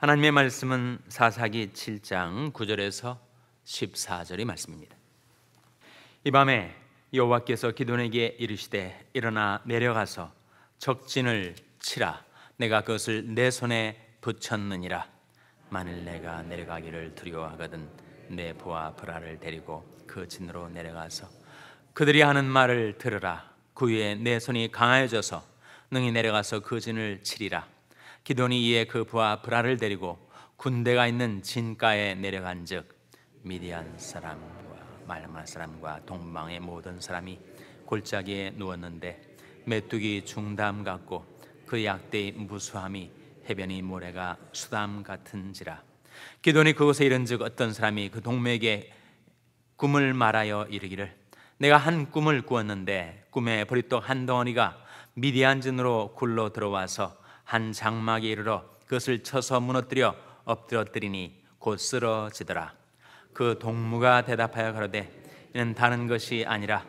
하나님의 말씀은 사사기 7장 9절에서 14절의 말씀입니다. 이 밤에 여호와께서 기도에게 이르시되 일어나 내려가서 적진을 치라 내가 그것을 내 손에 붙였느니라 만일 내가 내려가기를 두려워하거든 내 보아 브라를 데리고 그 진으로 내려가서 그들이 하는 말을 들으라 그 위에 내 손이 강하여져서 능히 내려가서 그 진을 치리라 기돈이 이에 그 부하 브라를 데리고 군대가 있는 진가에 내려간즉 미디안 사람과 말만 사람과 동방의 모든 사람이 골짜기에 누웠는데 메뚜기 중담 같고 그 약대의 무수함이 해변이 모래가 수담 같은지라 기돈이 그곳에 이른즉 어떤 사람이 그 동맥에 꿈을 말하여 이르기를 내가 한 꿈을 꾸었는데 꿈에 버리떡 한 덩어리가 미디안 진으로 굴러 들어와서 한 장막에 이르러 그것을 쳐서 무너뜨려 엎드러뜨리니 곧 쓰러지더라. 그 동무가 대답하여 가로되 이는 다른 것이 아니라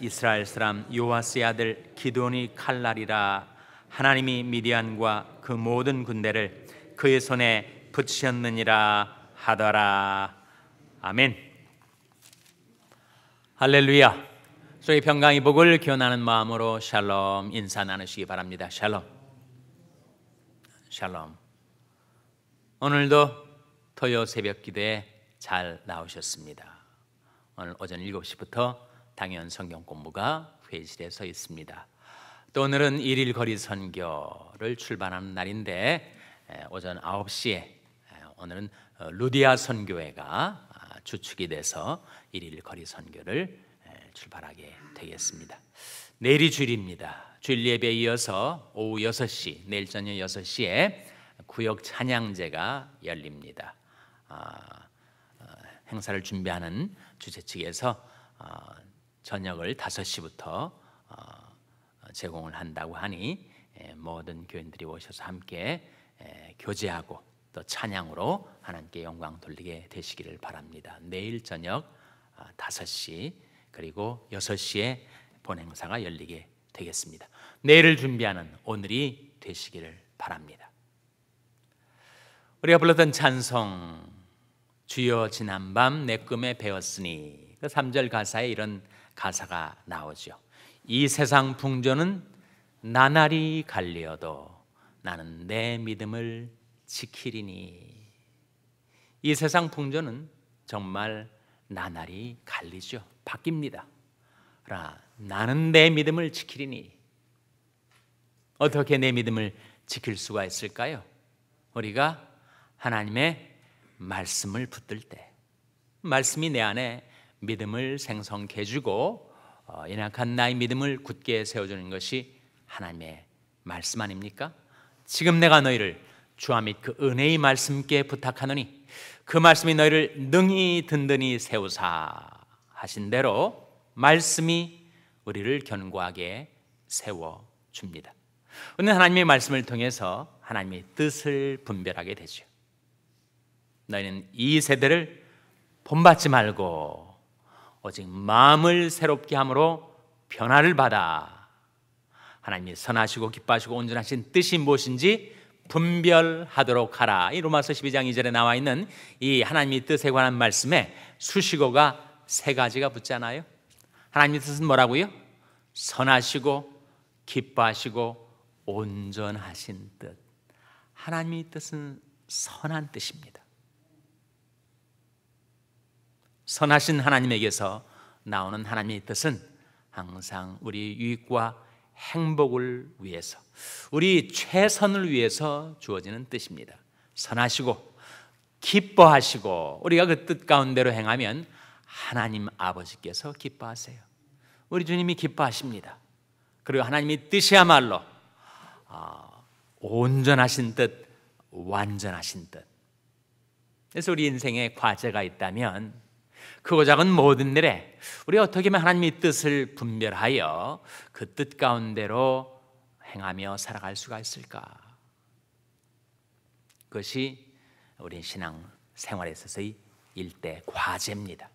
이스라엘 사람 요아스의 아들 기돈이 칼날이라 하나님이 미디안과 그 모든 군대를 그의 손에 붙이셨느니라 하더라. 아멘. 할렐루야. 소위 평강의 복을 기원하는 마음으로 샬롬 인사 나누시기 바랍니다. 샬롬. 샬롬. 오늘도 토요 새벽 기도에 잘 나오셨습니다. 오늘 오전 7시부터 당연 성경 공부가 회실에서 있습니다. 또 오늘은 일일 거리 선교를 출발하는 날인데 오전 9시에 오늘은 어, 루디아 선교회가 아, 주축이 돼서 일일 거리 선교를 출발하게 되겠습니다. 내일이 주일입니다. 주일 예배에 이어서 오후 6시, 내일 저녁 6시에 구역 찬양제가 열립니다. 아, 아 행사를 준비하는 주최 측에서 어, 아, 저녁을 5시부터 어, 아, 제공을 한다고 하니 에, 예, 모든 교인들이 오셔서 함께 에, 예, 교제하고 또 찬양으로 하나님께 영광 돌리게 되시기를 바랍니다. 내일 저녁 5시 그리고 6시에 본행사가 열리게 되겠습니다. 내일을 준비하는 오늘이 되시기를 바랍니다. 우리가 불렀던 찬송 주여 지난밤 내 꿈에 배웠으니 그 3절 가사에 이런 가사가 나오죠. 이 세상 풍조는 나날이 갈리도 나는 내 믿음을 지키리니 이 세상 풍조는 정말 나날이 갈리죠. 바뀝니다. 그러나 나는 내 믿음을 지키리니 어떻게 내 믿음을 지킬 수가 있을까요? 우리가 하나님의 말씀을 붙들 때 말씀이 내 안에 믿음을 생성 해주고 어, 연약한 나의 믿음을 굳게 세워주는 것이 하나님의 말씀 아닙니까? 지금 내가 너희를 주와 및그 은혜의 말씀께 부탁하노니 그 말씀이 너희를 능히 든든히 세우사 하신 대로 말씀이 우리를 견고하게 세워 줍니다. 오늘 하나님의 말씀을 통해서 하나님의 뜻을 분별하게 되죠. 너희는 이 세대를 본받지 말고 오직 마음을 새롭게 함으로 변화를 받아 하나님이 선하시고 기뻐하시고 온전하신 뜻이 무엇인지 분별하도록 하라. 이 로마서 12장 2절에 나와 있는 이 하나님의 뜻에 관한 말씀에 수식어가 세 가지가 붙잖아요. 하나님의 뜻은 뭐라고요? 선하시고 기뻐하시고 온전하신 뜻. 하나님의 뜻은 선한 뜻입니다. 선하신 하나님에게서 나오는 하나님의 뜻은 항상 우리 유익과 행복을 위해서, 우리 최선을 위해서 주어지는 뜻입니다. 선하시고, 기뻐하시고, 우리가 그 뜻 가운데로 행하면 하나님 아버지께서 기뻐하세요. 우리 주님이 기뻐하십니다. 그리고 하나님이 뜻이야말로 아, 온전하신 뜻, 완전하신 뜻. 그래서 우리 인생에 과제가 있다면 크고 작은 모든 일에 우리 어떻게 면 하나님의 뜻을 분별하여 그 뜻 가운데로 행하며 살아갈 수가 있을까? 그것이 우리 신앙 생활에 있어서의 일대 과제입니다.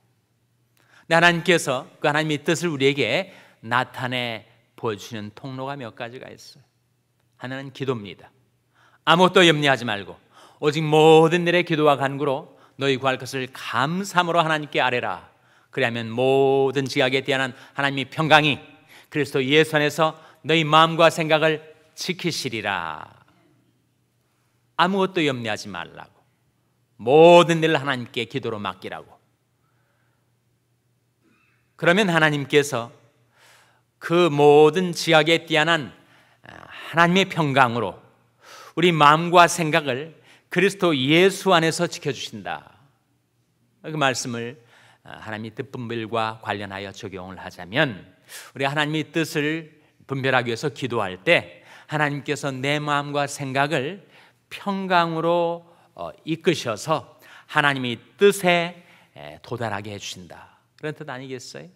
하나님께서 그 하나님의 뜻을 우리에게 나타내 보여주시는 통로가 몇 가지가 있어요. 하나는 기도입니다. 아무것도 염려하지 말고 오직 모든 일에 기도와 간구로 너희 구할 것을 감삼으로 하나님께 아뢰라. 그리하면 모든 지각에 대한 하나님이 평강이 그리스도 예수 안에서 너희 마음과 생각을 지키시리라. 아무것도 염려하지 말라고. 모든 일을 하나님께 기도로 맡기라고. 그러면 하나님께서 그 모든 지각에 뛰어난 하나님의 평강으로 우리 마음과 생각을 그리스도 예수 안에서 지켜주신다. 그 말씀을 아, 하나님의 뜻 분별과 관련하여 적용을 하자면 우리 하나님의 뜻을 분별하기 위해서 기도할 때 하나님께서 내 마음과 생각을 평강으로 어, 이끄셔서 하나님의 뜻에 도달하게 해주신다. 그런 뜻 아니겠어요?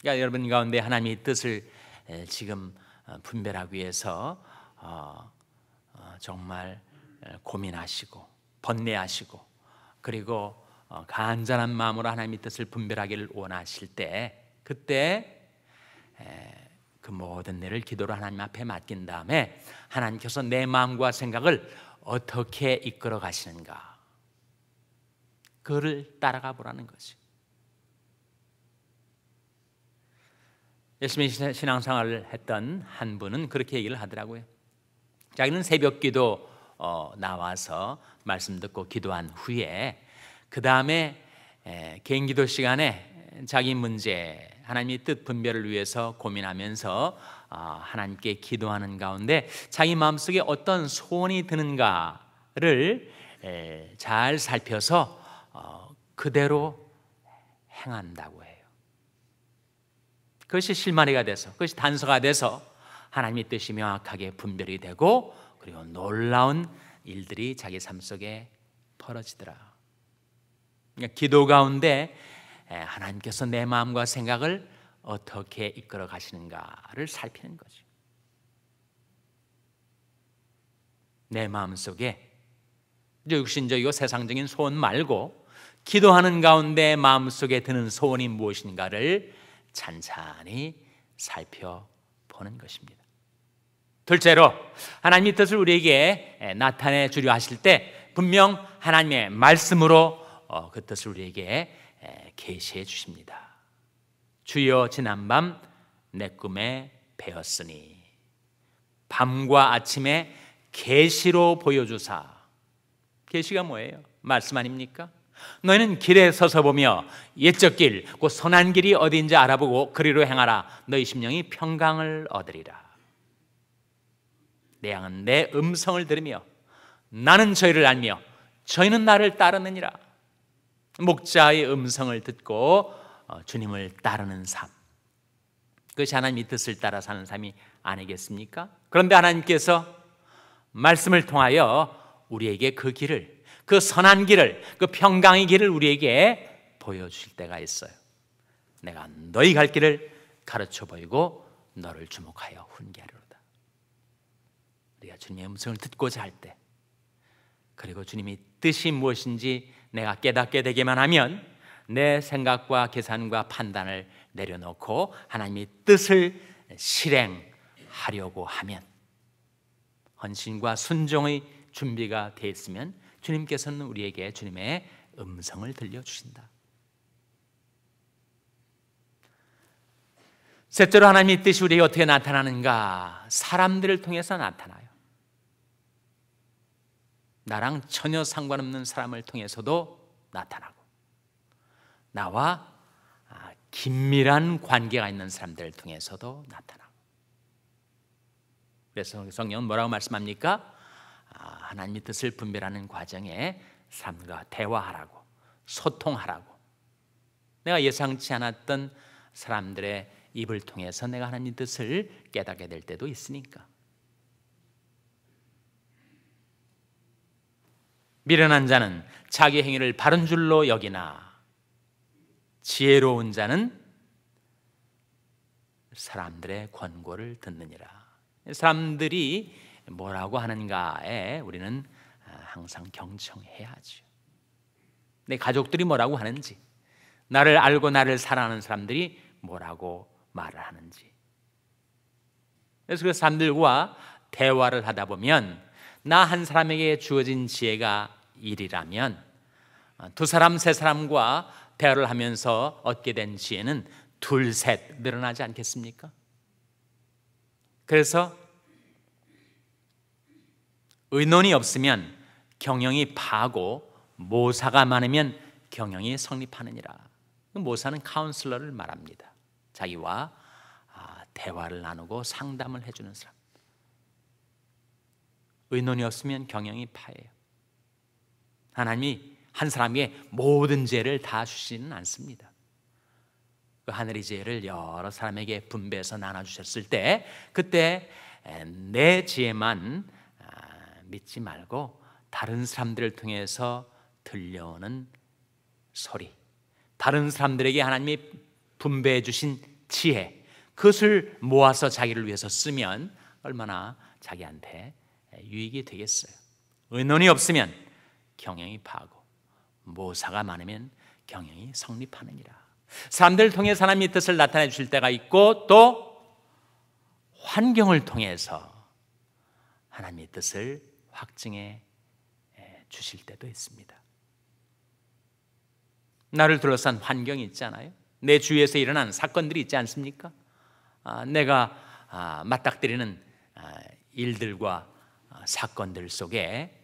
그러니까 여러분 가운데 하나님의 뜻을 지금 어, 분별하기 위해서 어, 어, 정말 고민하시고 번뇌하시고 그리고 간절한 마음으로 하나님의 뜻을 분별하기를 원하실 때 그때 그 모든 일을 기도로 하나님 앞에 맡긴 다음에 하나님께서 내 마음과 생각을 어떻게 이끌어 가시는가 그를 따라가 보라는 거지 열심히 신앙생활을 했던 한 분은 그렇게 얘기를 하더라고요. 자기는 새벽기도 어, 나와서 말씀 듣고 기도한 후에 그 다음에 개인기도 시간에 자기 문제 하나님의 뜻 분별을 위해서 고민하면서 어, 하나님께 기도하는 가운데 자기 마음속에 어떤 소원이 드는가를 에, 잘 살펴서 어, 그대로 행한다고 해요. 그것이 실마리가 돼서 그것이 단서가 돼서 하나님의 뜻이 명확하게 분별이 되고 그리고 놀라운 일들이 자기 삶 속에 벌어지더라. 그러니까 기도 가운데 하나님께서 내 마음과 생각을 어떻게 이끌어 가시는가를 살피는 거죠. 내 마음 속에 이제 육신적이고 세상적인 소원 말고 기도하는 가운데 마음 속에 드는 소원이 무엇인가를 찬찬히 살펴보는 것입니다. 둘째로 하나님의 뜻을 우리에게 나타내 주려 하실 때 분명 하나님의 말씀으로 어, 그 뜻을 우리에게 계시해 주십니다. 주여 지난밤 내 꿈에 배었으니 밤과 아침에 계시로 보여주사 계시가 뭐예요? 말씀 아닙니까? 너희는 길에 서서 보며 옛적 길, 곧 선한 길이 어디인지 알아보고 그리로 행하라. 너희 심령이 평강을 얻으리라. 내 양은 내 음성을 들으며 나는 저희를 알며 저희는 나를 따르느니라. 목자의 음성을 듣고 어, 주님을 따르는 삶. 그것이 하나님의 뜻을 따라 사는 삶이 아니겠습니까? 그런데 하나님께서 말씀을 통하여 우리에게 그 길을 그 선한 길을, 그 평강의 길을 우리에게 보여주실 때가 있어요. 내가 너희 갈 길을 가르쳐 보이고 너를 주목하여 훈계하리로다. 우리가 주님의 음성을 듣고자 할 때, 그리고 주님이 뜻이 무엇인지 내가 깨닫게 되기만 하면 내 생각과 계산과 판단을 내려놓고 하나님의 뜻을 실행하려고 하면 헌신과 순종의 준비가 되어 있으면 주님께서는 우리에게 주님의 음성을 들려주신다. 셋째로 하나님의 뜻이 우리에게 어떻게 나타나는가? 사람들을 통해서 나타나요. 나랑 전혀 상관없는 사람을 통해서도 나타나고, 나와 아, 긴밀한 관계가 있는 사람들을 통해서도 나타나고. 그래서 성령은 뭐라고 말씀합니까? 아, 하나님의 뜻을 분별하는 과정에 삶과 대화하라고 소통하라고 내가 예상치 않았던 사람들의 입을 통해서 내가 하나님 뜻을 깨닫게 될 때도 있으니까 미련한 자는 자기 행위를 바른 줄로 여기나 지혜로운 자는 사람들의 권고를 듣느니라 사람들이 뭐라고 하는가에 우리는 아, 항상 경청해야죠. 내 가족들이 뭐라고 하는지, 나를 알고 나를 사랑하는 사람들이 뭐라고 말을 하는지. 그래서 그 사람들과 대화를 하다 보면 나 한 사람에게 주어진 지혜가 일이라면 아, 두 사람 세 사람과 대화를 하면서 얻게 된 지혜는 둘 셋 늘어나지 않겠습니까? 그래서 의논이 없으면 경영이 파고 모사가 많으면 경영이 성립하느니라. 그 모사는 카운슬러를 말합니다. 자기와 아, 대화를 나누고 상담을 해주는 사람. 의논이 없으면 경영이 파예요. 하나님이 한 사람에게 모든 죄를 다 주시지는 않습니다. 그 하늘의 죄를 여러 사람에게 분배해서 나눠주셨을 때, 그때 내 지혜만 믿지 말고 다른 사람들을 통해서 들려오는 소리, 다른 사람들에게 하나님이 분배해 주신 지혜, 그것을 모아서 자기를 위해서 쓰면 얼마나 자기한테 유익이 되겠어요. 의논이 없으면 경영이 파고 모사가 많으면 경영이 성립하느니라. 사람들을 통해 하나님의 뜻을 나타내 주실 때가 있고 또 환경을 통해서 하나님의 뜻을 확증해 주실 때도 있습니다. 나를 둘러싼 환경이 있잖아요. 내 주위에서 일어난 사건들이 있지 않습니까? 아, 내가 아, 맞닥뜨리는 아, 일들과 아, 사건들 속에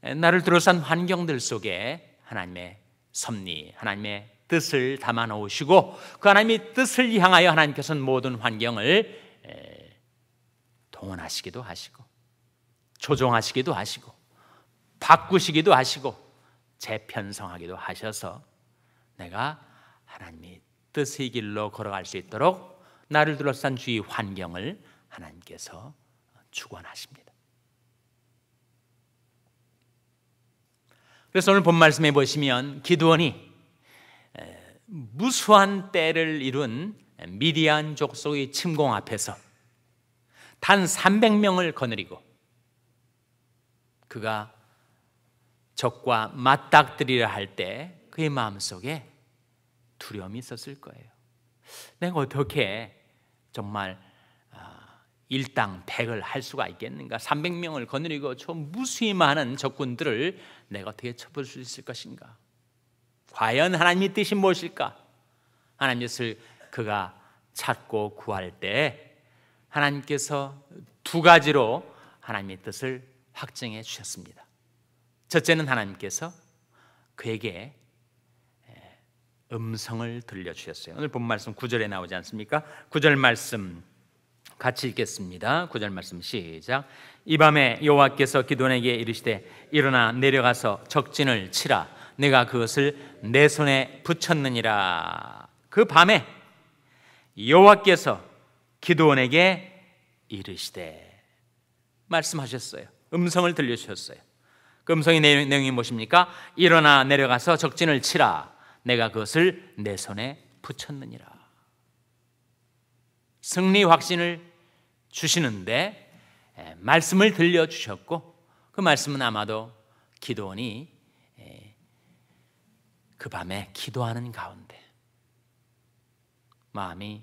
나를 둘러싼 환경들 속에 하나님의 섭리, 하나님의 뜻을 담아 놓으시고 그 하나님의 뜻을 향하여 하나님께서는 모든 환경을 동원하시기도 하시고 조종하시기도 하시고 바꾸시기도 하시고 재편성하기도 하셔서 내가 하나님의 뜻의 길로 걸어갈 수 있도록 나를 둘러싼 주위 환경을 하나님께서 주관하십니다. 그래서 오늘 본 말씀에 보시면 기드원이 무수한 때를 이룬 미디안 족속의 침공 앞에서 단 300명을 거느리고 그가 적과 맞닥뜨리려 할 때 그의 마음속에 두려움이 있었을 거예요. 내가 어떻게 정말 아, 일당 백을 할 수가 있겠는가? 300명을 거느리고 저 무수히 많은 적군들을 내가 어떻게 쳐볼 수 있을 것인가? 과연 하나님의 뜻이 무엇일까? 하나님의 뜻을 그가 찾고 구할 때 하나님께서 두 가지로 하나님의 뜻을 확증해 주셨습니다. 첫째는 하나님께서 그에게 음성을 들려주셨어요. 오늘 본 말씀 9절에 나오지 않습니까? 9절 말씀 같이 읽겠습니다. 9절 말씀 시작. 이 밤에 여호와께서 기도에게 이르시되 일어나 내려가서 적진을 치라. 내가 그것을 내 손에 붙였느니라. 그 밤에 여호와께서 기도원에게 이르시되 말씀하셨어요. 음성을 들려주셨어요. 그 음성의 내용이 무엇입니까? 일어나 내려가서 적진을 치라. 내가 그것을 내 손에 붙였느니라. 승리 확신을 주시는데 말씀을 들려 주셨고 그 말씀은 아마도 기도원이 그 밤에 기도하는 가운데 마음이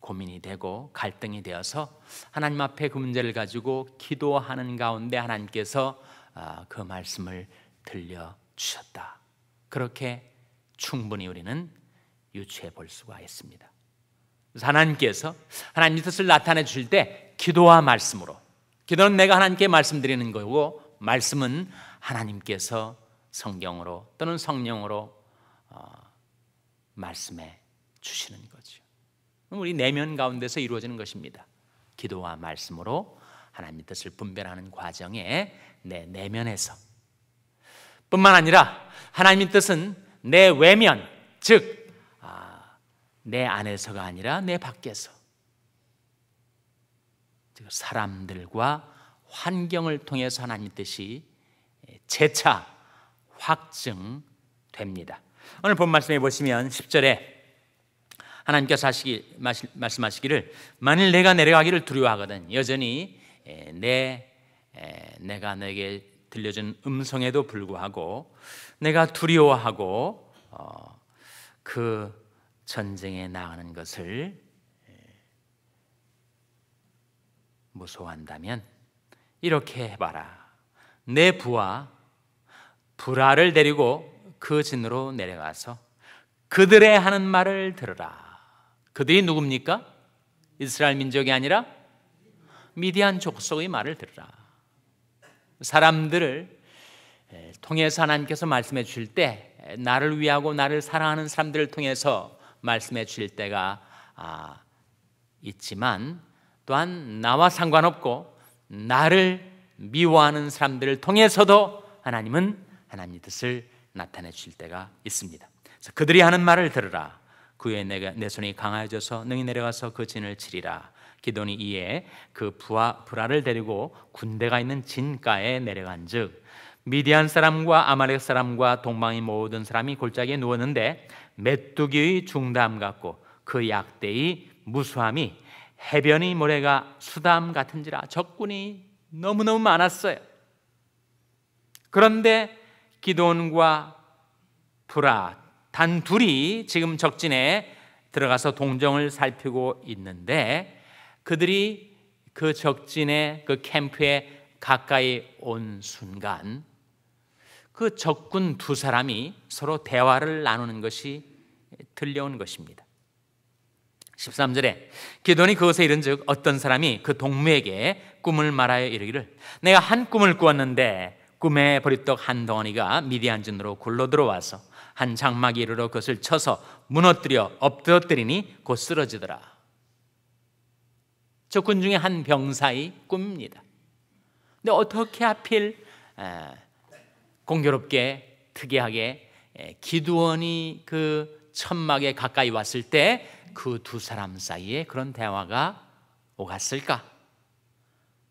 고민이 되고 갈등이 되어서 하나님 앞에 그 문제를 가지고 기도하는 가운데 하나님께서 아, 그 말씀을 들려 주셨다. 그렇게 충분히 우리는 유추해 볼 수가 있습니다. 하나님께서 하나님 뜻을 나타내 주실 때 기도와 말씀으로 기도는 내가 하나님께 말씀드리는 거고 말씀은 하나님께서 성경으로 또는 성령으로 어, 말씀해 주시는 거죠. 우리 내면 가운데서 이루어지는 것입니다. 기도와 말씀으로 하나님의 뜻을 분별하는 과정에 내 내면에서 뿐만 아니라 하나님의 뜻은 내 외면, 즉내 아, 안에서가 아니라 내 밖에서 즉 사람들과 환경을 통해서 하나님의 뜻이 예, 재차 확증됩니다. 오늘 본 말씀에 보시면 10절에 하나님께서 하시기, 말씀하시기를 만일 내가 내려가기를 두려워하거든 여전히 내 내가 내게 들려준 음성에도 불구하고 내가 두려워하고 어, 그 전쟁에 나가는 것을 무서워한다면 이렇게 해봐라 내 부하 불화를 데리고 그 진으로 내려가서 그들의 하는 말을 들으라 그들이 누굽니까? 이스라엘 민족이 아니라 미디안 족속의 말을 들으라. 사람들을 통해서 하나님께서 말씀해 주실 때 나를 위하고 나를 사랑하는 사람들을 통해서 말씀해 주실 때가 아, 있지만 또한 나와 상관없고 나를 미워하는 사람들을 통해서도 하나님은 하나님의 뜻을 나타내 주실 때가 있습니다. 그래서 그들이 하는 말을 들으라. 그에 내가 내 손이 강하여져서 능히 내려가서 그 진을 치리라. 기돈이 이에 그 부하 불라를 데리고 군대가 있는 진가에 내려간즉 미디안 사람과 아말렉 사람과 동방의 모든 사람이 골짜기에 누웠는데 메뚜기의 중담 같고 그 약대의 무수함이 해변의 모래가 수담 같은지라 적군이 너무너무 많았어요. 그런데 기돈과 불라 단 둘이 지금 적진에 들어가서 동정을 살피고 있는데 그들이 그적진에그 캠프에 가까이 온 순간 그 적군 두 사람이 서로 대화를 나누는 것이 들려온 것입니다. 13절에 기돈이 그것에 이른즉 어떤 사람이 그 동무에게 꿈을 말하여 이르기를 내가 한 꿈을 꾸었는데 꿈에 버리떡 한 덩어리가 미디안 진으로 굴러 들어와서 한 장막에 이르러 그것을 쳐서 무너뜨려 엎드러뜨리니 곧 쓰러지더라. 적군 중에 한 병사의 꿈입니다. 근데 어떻게 하필 공교롭게 특이하게 기두원이 그 천막에 가까이 왔을 때 그 두 사람 사이에 그런 대화가 오갔을까?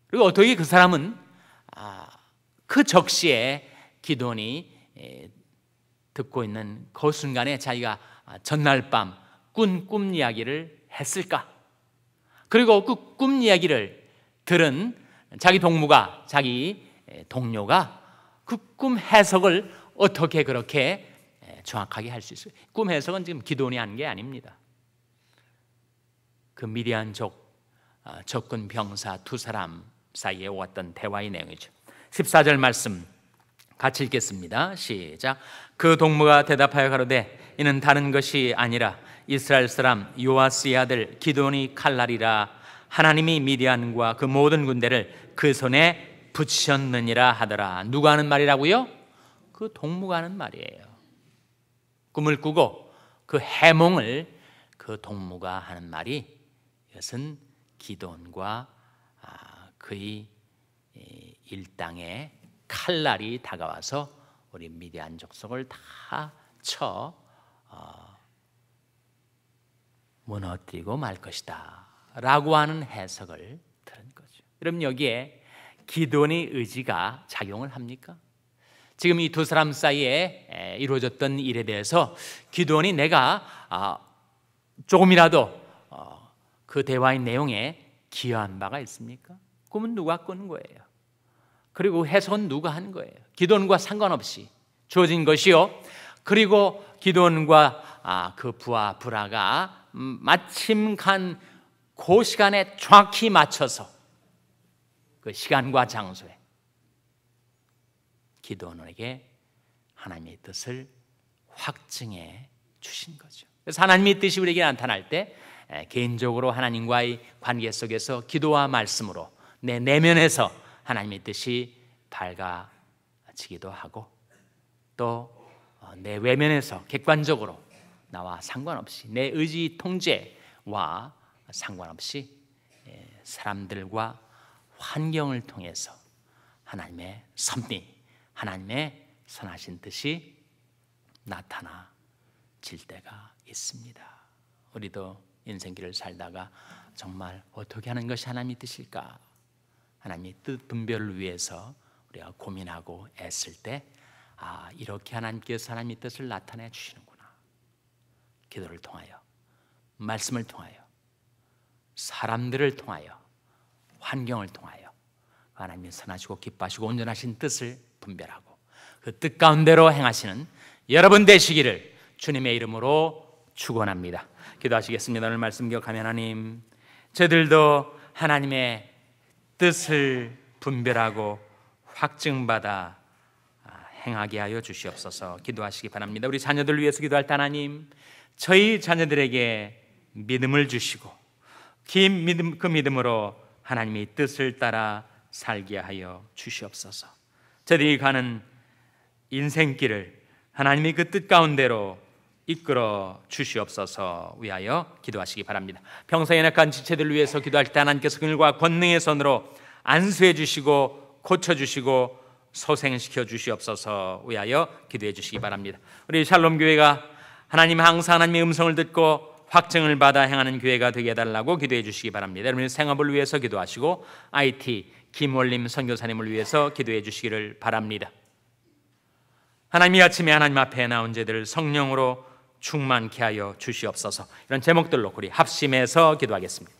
그리고 어떻게 그 사람은 아, 그 적시에 기돈이 듣고 있는 그 순간에 자기가 아, 전날 밤꾼꿈 이야기를 했을까? 그리고 그 꿈 이야기를 들은 자기 동무가 자기 동료가 그 꿈 해석을 어떻게 그렇게 정확하게 할 수 있어요? 꿈 해석은 지금 기돈이 한게 아닙니다. 그 미디안족 접근 아, 병사 두 사람 사이에 왔던 대화의 내용이죠. 14절 말씀 같이 읽겠습니다. 시작. 그 동무가 대답하여 가로되 이는 다른 것이 아니라 이스라엘 사람 요아스의 아들 기돈이 칼날이라 하나님이 미디안과 그 모든 군대를 그 손에 붙이셨느니라 하더라. 누가 하는 말이라고요? 그 동무가 하는 말이에요. 꿈을 꾸고 그 해몽을 그 동무가 하는 말이 이것은 기돈과 아, 그의 일당의 칼날이 다가와서 우리 미디안 족속을 다쳐 어, 무너뜨리고 말 것이다 라고 하는 해석을 들은 거죠 여러 여기에 기돈의 의지가 작용을 합니까? 지금 이 두 사람 사이에 이루어졌던 일에 대해서 기도원이 내가 아, 조금이라도 어, 그 대화의 내용에 기여한 바가 있습니까? 그러면 누가 끄는 거예요? 그리고 해석은 누가 한 거예요? 기도원과 상관없이 주어진 것이요. 그리고 기도원과 아, 그 부하 브라가 음, 마침 간그 시간에 정확히 맞춰서 그 시간과 장소에 기도원에게 하나님의 뜻을 확증해 주신 거죠. 그래서 하나님의 뜻이 우리에게 나타날 때 개인적으로 하나님과의 관계 속에서 기도와 말씀으로 내 내면에서 하나님의 뜻이 밝아지기도 하고 또내 어, 외면에서 객관적으로 나와 상관없이 내 의지 통제와 상관없이 예, 사람들과 환경을 통해서 하나님의 섭리, 하나님의 선하신 뜻이 나타나질 때가 있습니다. 우리도 인생길을 살다가 정말 어떻게 하는 것이 하나님의 뜻일까 하나님의 뜻 분별을 위해서 우리가 고민하고 애쓸 때 아, 이렇게 하나님께서 하나님의 뜻을 나타내 주시는구나. 기도를 통하여, 말씀을 통하여, 사람들을 통하여, 환경을 통하여 하나님이 선하시고 기뻐하시고 온전하신 뜻을 분별하고 그 뜻 가운데로 행하시는 여러분 되시기를 주님의 이름으로 축원합니다. 기도하시겠습니다. 오늘 말씀 기억하면 하나님 저들도 하나님의 뜻을 분별하고 확증받아 아, 행하게 하여 주시옵소서 기도하시기 바랍니다. 우리 자녀들 위해서 기도할 때 하나님, 저희 자녀들에게 믿음을 주시고 긴 믿음 그 믿음으로 하나님의 뜻을 따라 살게 하여 주시옵소서. 저들이 가는 인생길을 하나님의 그뜻 가운데로 이끌어 주시옵소서 위하여 기도하시기 바랍니다. 평소에 약한 지체들을 위해서 기도할 때 하나님께서 긍과 권능의 선으로 안수해 주시고 고쳐 주시고 소생시켜 주시옵소서 위하여 기도해 주시기 바랍니다. 우리 샬롬 교회가 하나님 항상 하나님의 음성을 듣고 확증을 받아 행하는 교회가 되게 해달라고 기도해 주시기 바랍니다. 여러분 생업을 위해서 기도하시고 IT 김월림 선교사님을 위해서 기도해 주시기를 바랍니다. 하나님이 아침에 하나님 앞에 나온 제들 성령으로 충만케 하여 주시옵소서. 이런 제목들로 우리 합심해서 기도하겠습니다.